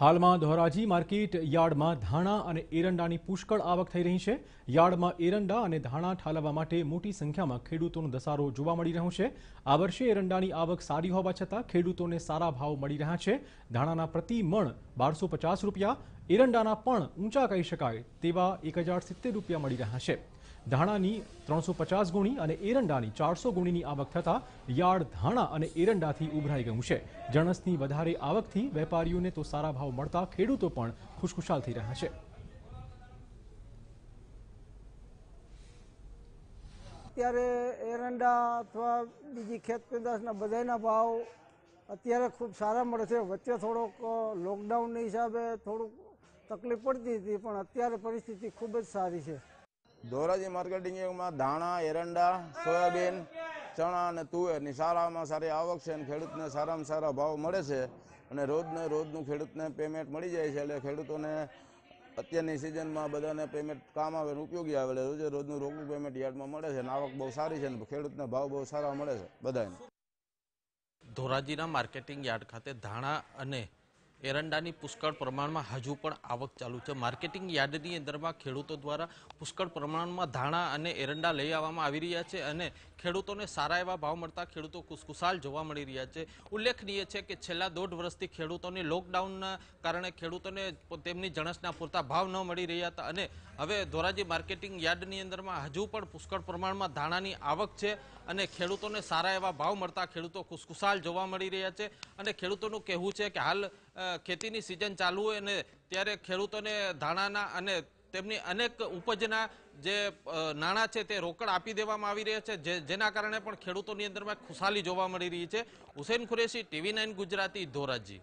હાલમાં ધોરાજી માર્કેટ યાર્ડમાં ધાણા અને એરંડાની પુષ્કળ આવક થઈ રહી છે યાર્ડમાં એરંડા અને ધાણા ઠાલવવા માટે મોટી સંખ્યામાં ખેડૂતોનો ધસારો જોવા મળી રહ્યો છે આ વર્ષે એરંડાની આવક સારી હોવા છતાં ખેડૂતોને સારા ભાવ મળી રહ્યા છે ધાણાના પ્રતિ મણ બારસો રૂપિયા એરંડાના પણ ઊંચા કહી શકાય તેવા એક રૂપિયા મળી રહ્યા છે ધાણાની ત્રણસો પચાસ ગુણી અને એરંડાની ચારસો ગુણીની આવક થતાં યાર્ડ ધાણા અને એરંડાથી ઉભરાઈ ગયું છે જણસની વધારે આવકથી વેપારીઓને તો સારા ભાવ મળતા ખેડૂતો પણ ખુશખુશાલ થઈ રહ્યા છે અત્યારે એરંડા અથવા બીજી ખેત પેદાશના બધાના ભાવ અત્યારે ખૂબ સારા મળે છે વચ્ચે થોડોક લોકડાઉનની હિસાબે થોડુંક તકલીફ પડતી હતી પણ અત્યારે પરિસ્થિતિ ખૂબ જ સારી છે ધોરાજી માર્કેટિંગ યાર્ડમાં ધાણા એરંડા સોયાબીન ચણા અને તુવેરની સારામાં સારી આવક છે અને ખેડૂતને સારામાં સારા ભાવ મળે છે અને રોજને રોજનું ખેડૂતને પેમેન્ટ મળી જાય છે એટલે ખેડૂતોને અત્યારની સિઝનમાં બધાને પેમેન્ટ કામ આવે ઉપયોગી આવે એટલે રોજે રોજનું રોકડું પેમેન્ટ યાર્ડમાં મળે છે અને આવક બહુ સારી છે અને ખેડૂતને ભાવ બહુ સારા મળે છે બધાને ધોરાજીના માર્કેટિંગ યાર્ડ ખાતે ધાણા અને એરંડાની પુષ્કળ પ્રમાણમાં હજુ પણ આવક ચાલુ છે માર્કેટિંગ યાર્ડની અંદરમાં ખેડૂતો દ્વારા પુષ્કળ પ્રમાણમાં ધાણા અને એરંડા લઈ આવવામાં આવી રહ્યા છે અને ખેડૂતોને સારા એવા ભાવ મળતા ખેડૂતો ખુશખુશાલ જોવા મળી રહ્યા છે ઉલ્લેખનીય છે કે છેલ્લા દોઢ વર્ષથી ખેડૂતોને લોકડાઉનના કારણે ખેડૂતોને તેમની જણસના પૂરતા ભાવ ન મળી રહ્યા હતા અને હવે ધોરાજી માર્કેટિંગ યાર્ડની અંદરમાં હજુ પણ પુષ્કળ પ્રમાણમાં ધાણાની આવક છે અને ખેડૂતોને સારા એવા ભાવ મળતા ખેડૂતો ખુશખુશાલ જોવા મળી રહ્યા છે અને ખેડૂતોનું કહેવું છે કે હાલ ખેતીની સિઝન ચાલુ હોય અને ત્યારે ખેડૂતોને ધાણાના અને તેમની અનેક ઉપજના જે નાણાં છે તે રોકડ આપી દેવામાં આવી રહ્યા છે જેના કારણે પણ ખેડૂતોની અંદરમાં ખુશાલી જોવા મળી રહી છે હુસેન ખુરેશી ટીવી નાઇન ગુજરાતી ધોરાજી